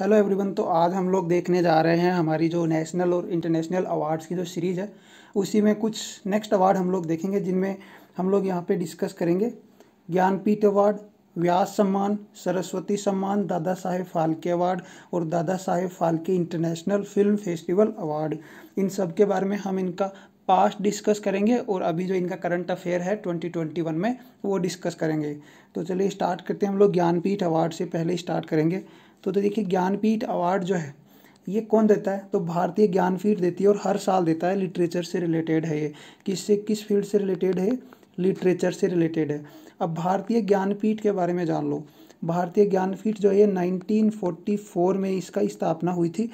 hello everyone तो आज हम लोग देखने जा रहे हैं हमारी जो नेशनल और इंटरनेशनल अवार्ड्स की जो सीरीज़ है उसी में कुछ नेक्स्ट अवार्ड हम लोग देखेंगे जिनमें हम लोग यहाँ पे डिस्कस करेंगे ज्ञानपीठ अवार्ड व्यास सम्मान सरस्वती सम्मान दादा साहेब फाल्के अवार्ड और Dada Saheb Phalke international film festival award इन सब के बारे में हम इनका पास्ट डिस्कस करेंगे और अभी जो इनका करंट अफेयर है 2021 में वो डिस्कस करेंगे तो चलिए स्टार्ट करते हैं हम लोग ज्ञानपीठ अवार्ड से पहले स्टार्ट करेंगे तो, तो देखिए ज्ञानपीठ अवार्ड जो है ये कौन देता है तो भारतीय ज्ञानपीठ देती है और हर साल देता है लिटरेचर से रिलेटेड है ये किससे किस फील्ड से रिलेटेड है लिटरेचर से रिलेटेड है अब भारतीय ज्ञानपीठ के बारे में जान लो भारतीय ज्ञानपीठ जो है 1944 में इसका स्थापना हुई थी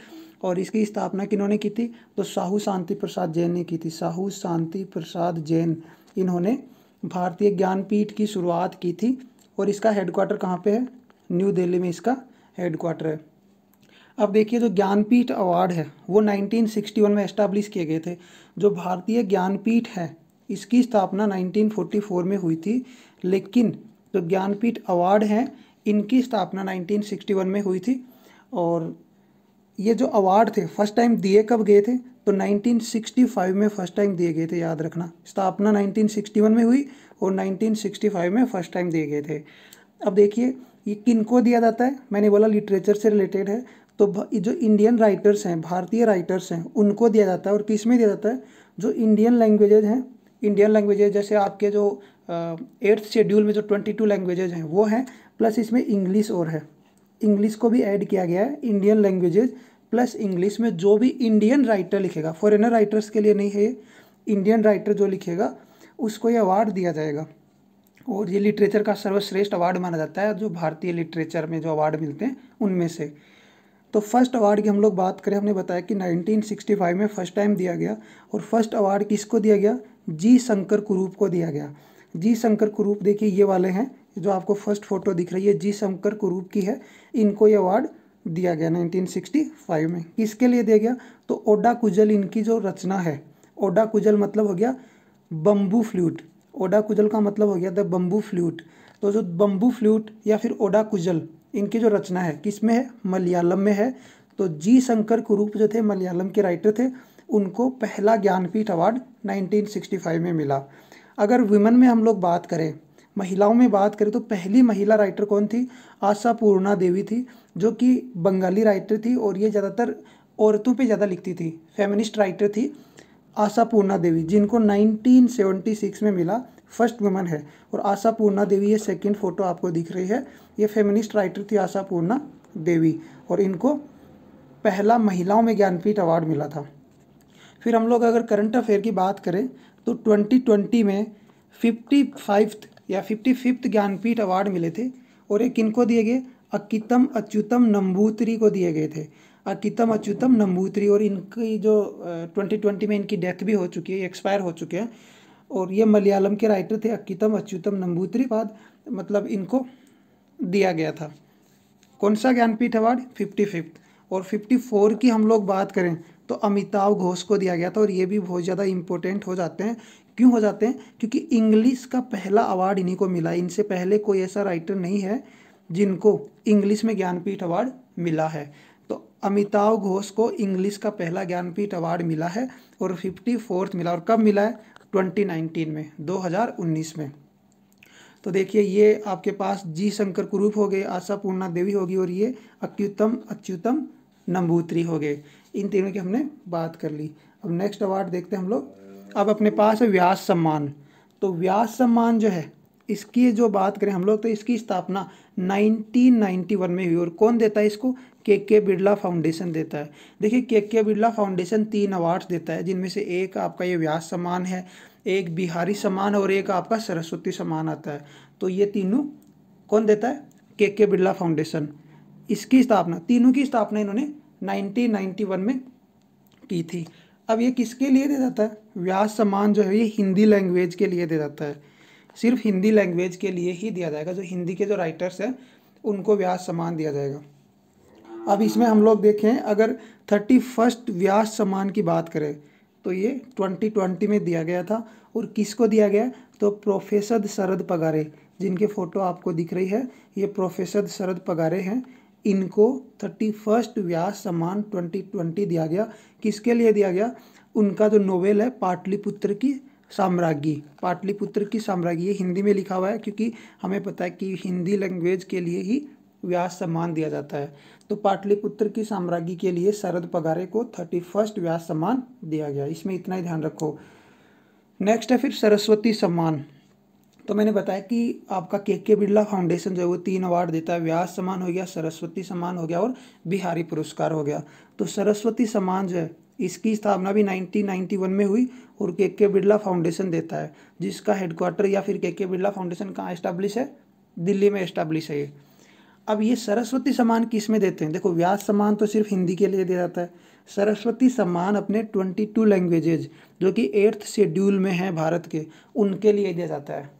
और इसकी स्थापना किन्होंने की थी तो साहू शांति प्रसाद जैन ने की थी साहू शांति प्रसाद जैन इन्होंने भारतीय ज्ञानपीठ की शुरुआत की थी और इसका हेडक्वार्टर कहाँ पे है न्यू दिल्ली में इसका हेडक्वाटर है अब देखिए जो ज्ञानपीठ अवार्ड है वो 1961 में इस्टाब्लिश किए गए थे जो भारतीय ज्ञानपीठ है इसकी स्थापना 1944 में हुई थी लेकिन जो ज्ञानपीठ अवार्ड है इनकी स्थापना 1961 में हुई थी और ये जो अवार्ड थे फर्स्ट टाइम दिए कब गए थे तो 1965 में फर्स्ट टाइम दिए गए थे याद रखना स्थापना 1961 में हुई और 1965 में फर्स्ट टाइम दिए गए थे अब देखिए ये किन को दिया जाता है मैंने बोला लिटरेचर से रिलेटेड है तो जो इंडियन राइटर्स हैं भारतीय राइटर्स हैं उनको दिया जाता है और किस में दिया जाता है जो इंडियन लैंग्वेजेज हैं इंडियन लैंग्वेजेज जैसे आपके जो एट्थ शेड्यूल में जो ट्वेंटी टू लैंग्वेजेज हैं वो हैं प्लस इसमें इंग्लिश और है इंग्लिश को भी ऐड किया गया है इंडियन लैंग्वेजेज प्लस इंग्लिश में जो भी इंडियन राइटर लिखेगा फॉरेनर राइटर्स के लिए नहीं है इंडियन राइटर जो लिखेगा उसको ये अवार्ड दिया जाएगा और ये लिटरेचर का सर्वश्रेष्ठ अवार्ड माना जाता है जो भारतीय लिटरेचर में जो अवार्ड मिलते हैं उनमें से तो फर्स्ट अवार्ड की हम लोग बात करें हमने बताया कि 1965 में फर्स्ट टाइम दिया गया और फर्स्ट अवार्ड किसको दिया गया जी शंकर कुरूप को दिया गया जी शंकर कुरूप देखिए ये वाले हैं जो आपको फर्स्ट फोटो दिख रही है जी शंकर कुरूप की है इनको ये अवार्ड दिया गया 1965 में किसके लिए दिया गया तो ओडा कुजल इनकी जो रचना है ओडा कुजल मतलब हो गया बम्बू फ्लूट ओडा कुजल का मतलब हो गया द बम्बू फ्लूट तो जो बम्बू फ्लूट या फिर ओडा कुजल इनकी जो रचना है किस में है मलयालम में है तो जी शंकर कुरूप जो थे मलयालम के राइटर थे उनको पहला ज्ञानपीठ अवार्ड 1965 में मिला अगर वुमेन में हम लोग बात करें महिलाओं में बात करें तो पहली महिला राइटर कौन थी आशा पूर्णा देवी थी जो कि बंगाली राइटर थी और ये ज़्यादातर औरतों पे ज़्यादा लिखती थी फेमिनिस्ट राइटर थी आशा पूर्णा देवी जिनको 1976 में मिला फर्स्ट वुमन है और आशा पूर्णा देवी ये सेकंड फोटो आपको दिख रही है ये फेमिनिस्ट राइटर थी आशा पूर्णा देवी और इनको पहला महिलाओं में ज्ञानपीठ अवार्ड मिला था फिर हम लोग अगर करंट अफेयर की बात करें तो 2020 में फिफ्टी या फिफ्टी फिफ्थ ज्ञानपीठ अवार्ड मिले थे और एक किनको दिए गए अकितम अच्युतम नम्बूतरी को दिए गए थे अकितम अच्युतम नम्बूत्री और इनकी जो ट्वेंटी ट्वेंटी में इनकी डेथ भी हो चुकी है एक्सपायर हो चुके हैं और ये मलयालम के राइटर थे अकितम अच्युतम नम्बूत्री बाद मतलब इनको दिया गया था कौन सा ज्ञानपीठ अवार्ड फिफ्टी फिफ्थ और फिफ्टी फोर की हम लोग बात करें तो अमिताभ घोष को दिया गया था और ये भी बहुत ज़्यादा इम्पोर्टेंट हो जाते हैं क्यों हो जाते हैं क्योंकि इंग्लिश का पहला अवार्ड इन्हीं को मिला इनसे पहले कोई ऐसा राइटर नहीं है जिनको इंग्लिश में ज्ञानपीठ अवार्ड मिला है अमिताभ घोष को इंग्लिश का पहला ज्ञानपीठ अवार्ड मिला है और फिफ्टी फोर्थ मिला और कब मिला है 2019 में 2019 में तो देखिए ये आपके पास जी शंकर कुरूप हो गए आशा पूर्णा देवी होगी और ये अच्युतम अच्युतम नंबूत्री हो गए इन तीनों की हमने बात कर ली अब नेक्स्ट अवार्ड देखते हैं हम लोग अब अपने पास है व्यास सम्मान तो व्यास सम्मान जो है इसकी जो बात करें हम लोग तो इसकी स्थापना 1991 में हुई और कौन देता है इसको के के बिरला फाउंडेशन देता है देखिए के के बिरला फाउंडेशन तीन अवार्ड्स देता है जिनमें से एक आपका ये व्यास सम्मान है एक बिहारी सम्मान और एक आपका सरस्वती सम्मान आता है तो ये तीनों कौन देता है के के बिरला फाउंडेशन इसकी स्थापना तीनों की स्थापना इन्होंने नाइनटीन में की थी अब ये किसके लिए दे जाता है व्यास सम्मान जो है ये हिंदी लैंग्वेज के लिए दे जाता है सिर्फ हिंदी लैंग्वेज के लिए ही दिया जाएगा जो हिंदी के जो राइटर्स हैं उनको व्यास सम्मान दिया जाएगा अब इसमें हम लोग देखें अगर थर्टी फर्स्ट व्यास सम्मान की बात करें तो ये ट्वेंटी ट्वेंटी में दिया गया था और किसको दिया गया तो प्रोफेसर शरद पगारे जिनके फ़ोटो आपको दिख रही है ये प्रोफेसर शरद पगारे हैं इनको थर्टी फर्स्ट व्यास सम्मान ट्वेंटी ट्वेंटी दिया गया किसके लिए दिया गया उनका जो नोवेल है पाटलिपुत्र की साम्राज्ञी पाटलिपुत्र की साम्राज्ञी ये हिंदी में लिखा हुआ है क्योंकि हमें पता है कि हिंदी लैंग्वेज के लिए ही व्यास सम्मान दिया जाता है तो पाटलिपुत्र की साम्राज्ञी के लिए शरद पगारे को थर्टी फर्स्ट व्यास सम्मान दिया गया इसमें इतना ही ध्यान रखो नेक्स्ट है फिर सरस्वती सम्मान तो मैंने बताया कि आपका के के बिरला फाउंडेशन जो है वो तीन अवार्ड देता है व्यास सम्मान हो गया सरस्वती सम्मान हो गया और बिहारी पुरस्कार हो गया तो सरस्वती सम्मान जो है इसकी स्थापना भी 1991 में हुई और के के बिरला फाउंडेशन देता है जिसका हेडक्वार्टर या फिर के के बिरला फाउंडेशन कहाँ इस्टाब्लिश है दिल्ली में इस्टाब्लिश है ये अब ये सरस्वती सम्मान किस में देते हैं देखो व्यास सम्मान तो सिर्फ हिंदी के लिए दिया जाता है सरस्वती सम्मान अपने ट्वेंटी टू लैंग्वेजेज जो कि एट्थ शेड्यूल में है भारत के उनके लिए दिया जाता है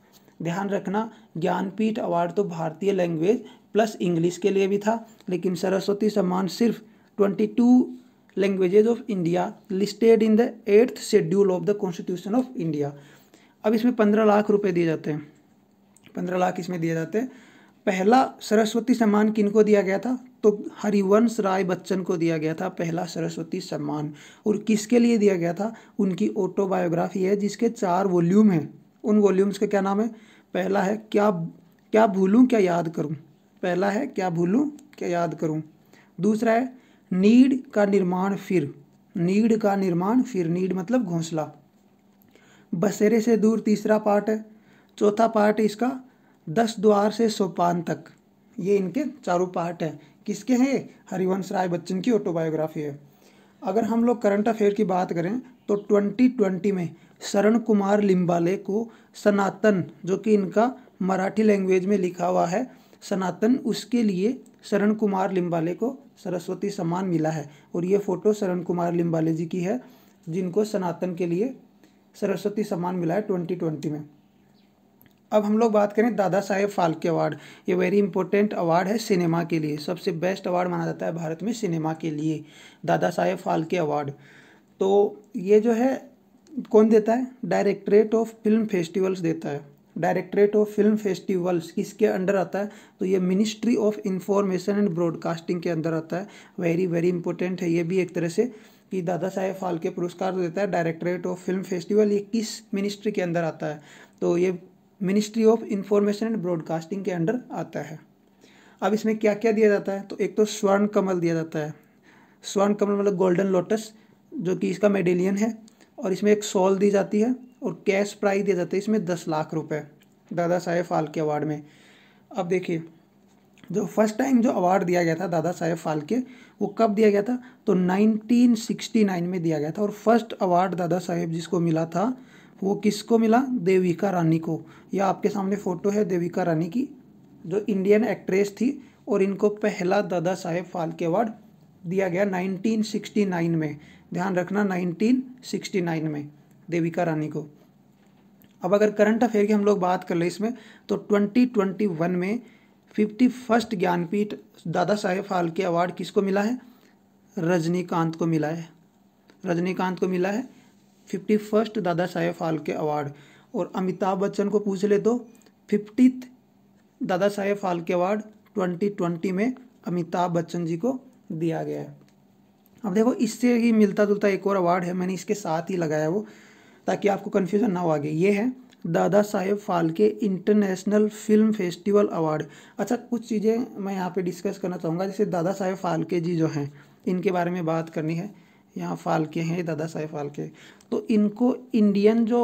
ध्यान रखना ज्ञानपीठ अवार्ड तो भारतीय लैंग्वेज प्लस इंग्लिश के लिए भी था लेकिन सरस्वती सम्मान सिर्फ twenty two languages of India listed in the eighth schedule of the constitution of India अब इसमें पंद्रह लाख रुपए दिए जाते हैं पंद्रह लाख इसमें दिए जाते हैं पहला सरस्वती सम्मान किनको दिया गया था तो हरिवंश राय बच्चन को दिया गया था पहला सरस्वती सम्मान और किसके लिए दिया गया था उनकी ऑटोबायोग्राफी है जिसके चार वॉल्यूम हैं उन वॉल्यूम्स का क्या नाम है पहला है क्या क्या भूलूँ क्या याद करूँ पहला है क्या भूलूँ क्या याद करूँ दूसरा है नीड का निर्माण फिर नीड का निर्माण फिर नीड मतलब घोंसला बसेरे से दूर तीसरा पार्ट है चौथा पार्ट इसका दस द्वार से सोपान तक ये इनके चारों पार्ट हैं किसके हैं हरिवंश राय बच्चन की ऑटोबायोग्राफी है अगर हम लोग करंट अफेयर की बात करें तो 2020 में शरण कुमार लिम्बाले को सनातन जो कि इनका मराठी लैंग्वेज में लिखा हुआ है सनातन उसके लिए शरण कुमार लिम्बाले को सरस्वती सम्मान मिला है और ये फ़ोटो शरण कुमार लिम्बाले जी की है जिनको सनातन के लिए सरस्वती सम्मान मिला है ट्वेंटी ट्वेंटी में अब हम लोग बात करें दादा साहेब फाल्के अवार्ड ये वेरी इंपॉर्टेंट अवार्ड है सिनेमा के लिए सबसे बेस्ट अवार्ड माना जाता है भारत में सिनेमा के लिए दादा साहेब फाल्के अवार्ड तो ये जो है कौन देता है डायरेक्टरेट ऑफ फिल्म फेस्टिवल्स देता है डायरेक्टरेट ऑफ फिल्म फेस्टिवल्स किसके अंडर आता है तो ये ministry of information and broadcasting के अंदर आता है वेरी वेरी इंपॉर्टेंट है ये भी एक तरह से कि दादा साहेब फालके पुरस्कार देता है डायरेक्टरेट ऑफ फिल्म फेस्टिवल ये किस मिनिस्ट्री के अंदर आता है तो ये ministry of information and broadcasting के अंडर आता है अब इसमें क्या क्या दिया जाता है तो एक तो स्वर्ण कमल दिया जाता है स्वर्ण कमल मतलब गोल्डन लोटस जो कि इसका मेडेलियन है और इसमें एक सॉल दी जाती है और कैश प्राइज दिया जाता है इसमें दस लाख रुपए दादा साहेब फालके अवार्ड में अब देखिए जो फर्स्ट टाइम जो अवार्ड दिया गया था दादा साहेब फालके वो कब दिया गया था तो 1969 में दिया गया था और फर्स्ट अवार्ड दादा साहेब जिसको मिला था वो किसको मिला देविका रानी को यह आपके सामने फ़ोटो है देविका रानी की जो इंडियन एक्ट्रेस थी और इनको पहला दादा साहेब फालके अवार्ड दिया गया 1969 में ध्यान रखना 1969 में देविका रानी को अब अगर करंट अफेयर की हम लोग बात कर ले इसमें तो 2021 में फिफ्टी फर्स्ट ज्ञानपीठ दादा साहेब फाल्के अवार्ड किसको मिला है रजनीकांत को मिला है रजनीकांत को मिला है फिफ्टी फर्स्ट दादा साहेब फाल्के अवार्ड और अमिताभ बच्चन को पूछ ले तो फिफ्टीथ दादा साहेब फाल्के अवार्ड 2020 में अमिताभ बच्चन जी को दिया गया है अब देखो इससे ही मिलता जुलता एक और अवार्ड है मैंने इसके साथ ही लगाया वो ताकि आपको कन्फ्यूज़न ना हो आगे ये है Dada Saheb Phalke international film festival award अच्छा कुछ चीज़ें मैं यहाँ पे डिस्कस करना चाहूँगा जैसे दादा साहेब फाल्के जी जो हैं इनके बारे में बात करनी है यहाँ फाल्के हैं दादा साहेब फाल्के तो इनको इंडियन जो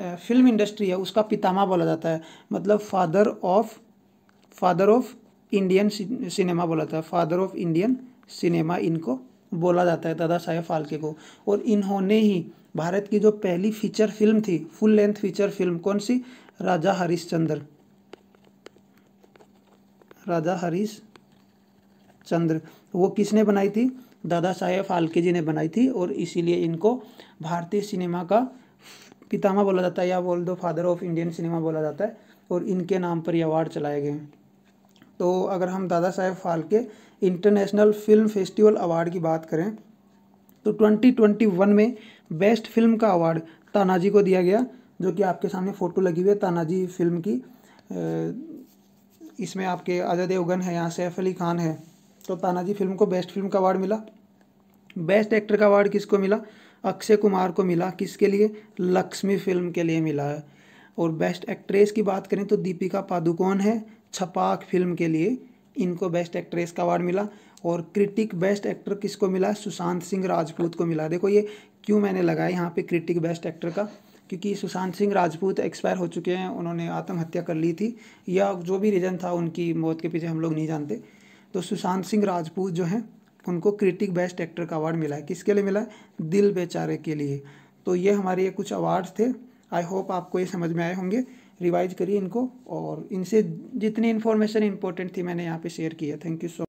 फिल्म इंडस्ट्री है उसका पितामा बोला जाता है मतलब father of father of Indian cinema बोला जाता है फादर ऑफ इंडियन सिनेमा इनको बोला जाता है दादा साहेब फाल्के को और इन्होंने ही भारत की जो पहली फीचर फिल्म थी फुल लेंथ फीचर फिल्म कौन सी राजा हरिश्चंद्र राजा हरीश चंद्र वो किसने बनाई थी दादा साहेब फाल्के जी ने बनाई थी और इसीलिए इनको भारतीय सिनेमा का पितामा बोला जाता है या बोल दो फादर ऑफ इंडियन सिनेमा बोला जाता है और इनके नाम पर ये अवार्ड चलाए गए तो अगर हम Dada Saheb Phalke international film festival award की बात करें तो 2021 में बेस्ट फिल्म का अवार्ड तानाजी को दिया गया जो कि आपके सामने फ़ोटो लगी हुई है तानाजी फिल्म की इसमें आपके अजय देवगन है यहाँ सैफ अली खान है तो तानाजी फिल्म को बेस्ट फिल्म का अवार्ड मिला बेस्ट एक्टर का अवार्ड किसको मिला अक्षय कुमार को मिला किसके लिए लक्ष्मी फिल्म के लिए मिला है और बेस्ट एक्ट्रेस की बात करें तो दीपिका पादुकोण है छपाक फिल्म के लिए इनको बेस्ट एक्ट्रेस का अवार्ड मिला और क्रिटिक बेस्ट एक्टर किसको मिला सुशांत सिंह राजपूत को मिला देखो ये क्यों मैंने लगाया यहाँ पे क्रिटिक बेस्ट एक्टर का क्योंकि सुशांत सिंह राजपूत एक्सपायर हो चुके हैं उन्होंने आत्महत्या कर ली थी या जो भी रीज़न था उनकी मौत के पीछे हम लोग नहीं जानते तो सुशांत सिंह राजपूत जो हैं उनको क्रिटिक बेस्ट एक्टर का अवार्ड मिला है किसके लिए मिला है दिल बेचारे के लिए तो ये हमारे ये कुछ अवार्ड्स थे आई होप आपको ये समझ में आए होंगे रिवाइज करिए इनको और इनसे जितनी इन्फॉर्मेशन इंपॉर्टेंट थी मैंने यहाँ पे शेयर किया थैंक यू सो